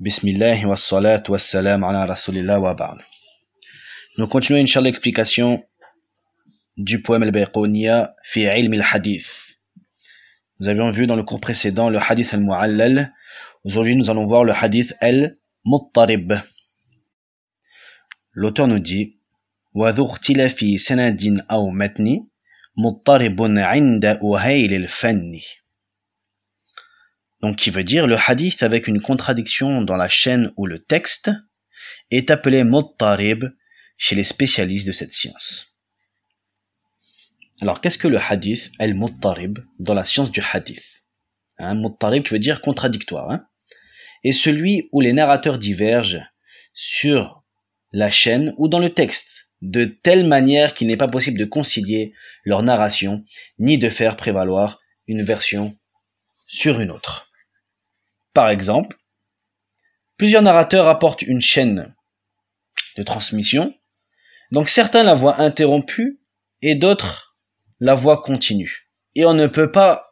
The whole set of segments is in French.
Bismillah wa salat wa salam ala rasulillah wa ba'd. Nous continuons, Inch'Allah, l'explication du poème Al-Bayqonia fi ilm al-hadith. Nous avions vu dans le cours précédent le hadith al-mu'allal. Aujourd'hui, nous allons voir le hadith al-muttarib. L'auteur nous dit وذو فِي aw أَوْ مَتْنِ 'inda عند al الْفَنِّ donc qui veut dire le hadith avec une contradiction dans la chaîne ou le texte est appelé muttarib chez les spécialistes de cette science. Alors qu'est-ce que le hadith al-muttarib dans la science du hadith Un hein, Muttarib veut dire contradictoire. Hein et celui où les narrateurs divergent sur la chaîne ou dans le texte, de telle manière qu'il n'est pas possible de concilier leur narration ni de faire prévaloir une version sur une autre. Par exemple, plusieurs narrateurs apportent une chaîne de transmission, donc certains la voient interrompue et d'autres la voient continue. Et on ne peut pas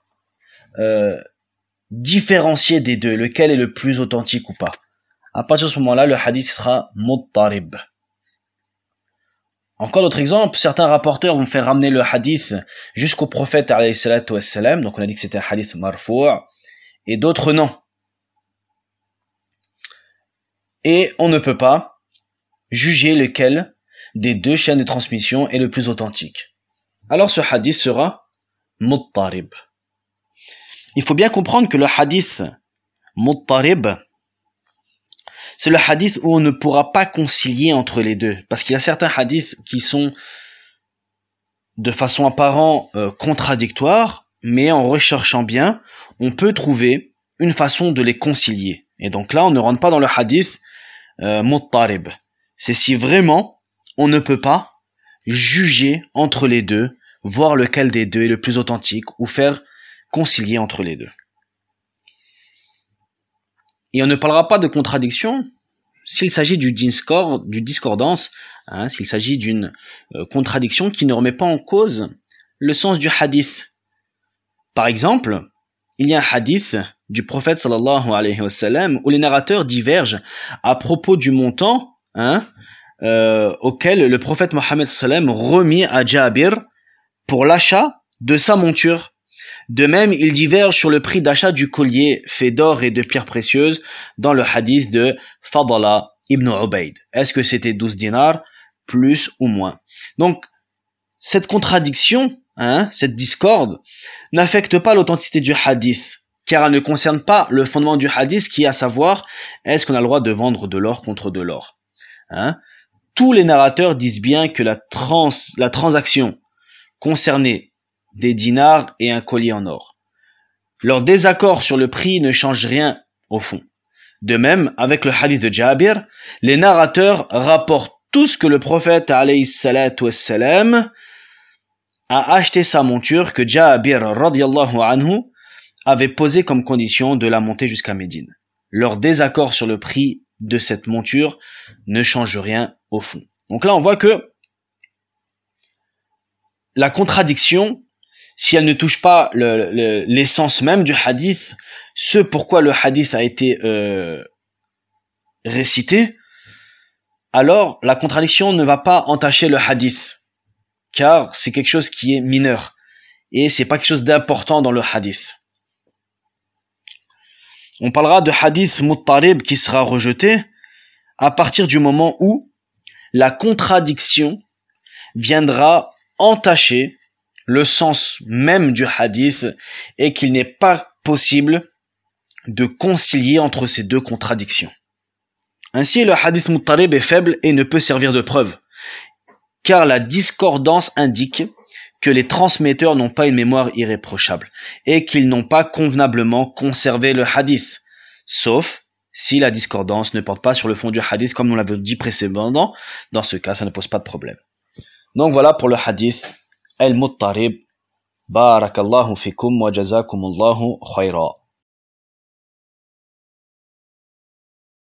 euh, différencier des deux, lequel est le plus authentique ou pas. À partir de ce moment-là, le hadith sera muttarib. Encore d'autres exemples, certains rapporteurs vont faire ramener le hadith jusqu'au prophète, donc on a dit que c'était un hadith marfou', et d'autres non et on ne peut pas juger lequel des deux chaînes de transmission est le plus authentique. Alors ce hadith sera muttarib. Il faut bien comprendre que le hadith muttarib, c'est le hadith où on ne pourra pas concilier entre les deux. Parce qu'il y a certains hadiths qui sont de façon apparente euh, contradictoires, mais en recherchant bien, on peut trouver une façon de les concilier. Et donc là, on ne rentre pas dans le hadith euh, C'est si vraiment on ne peut pas juger entre les deux, voir lequel des deux est le plus authentique ou faire concilier entre les deux. Et on ne parlera pas de contradiction s'il s'agit du discord, du discordance, hein, s'il s'agit d'une euh, contradiction qui ne remet pas en cause le sens du hadith. Par exemple, il y a un hadith du prophète sallallahu alayhi wa sallam, où les narrateurs divergent à propos du montant hein, euh, auquel le prophète Mohammed sallam remit à Jabir pour l'achat de sa monture. De même, ils divergent sur le prix d'achat du collier fait d'or et de pierres précieuses dans le hadith de Fadala ibn Ubaid. Est-ce que c'était 12 dinars, plus ou moins Donc, cette contradiction, hein, cette discorde, n'affecte pas l'authenticité du hadith car elle ne concerne pas le fondement du hadith qui est à savoir est-ce qu'on a le droit de vendre de l'or contre de l'or. Hein Tous les narrateurs disent bien que la, trans, la transaction concernait des dinars et un collier en or. Leur désaccord sur le prix ne change rien au fond. De même, avec le hadith de Jabir, les narrateurs rapportent tout ce que le prophète alayhi a acheté sa monture que Jabir radiallahu anhu avait posé comme condition de la monter jusqu'à Médine. Leur désaccord sur le prix de cette monture ne change rien au fond. Donc là, on voit que la contradiction, si elle ne touche pas l'essence même du hadith, ce pourquoi le hadith a été euh, récité, alors la contradiction ne va pas entacher le hadith, car c'est quelque chose qui est mineur et c'est pas quelque chose d'important dans le hadith. On parlera de hadith muttarib qui sera rejeté à partir du moment où la contradiction viendra entacher le sens même du hadith et qu'il n'est pas possible de concilier entre ces deux contradictions. Ainsi, le hadith muttarib est faible et ne peut servir de preuve, car la discordance indique que les transmetteurs n'ont pas une mémoire irréprochable et qu'ils n'ont pas convenablement conservé le hadith, sauf si la discordance ne porte pas sur le fond du hadith comme nous l'avons dit précédemment, dans ce cas ça ne pose pas de problème. Donc voilà pour le hadith El Muttarib. Barakallahu fikum wa khayra.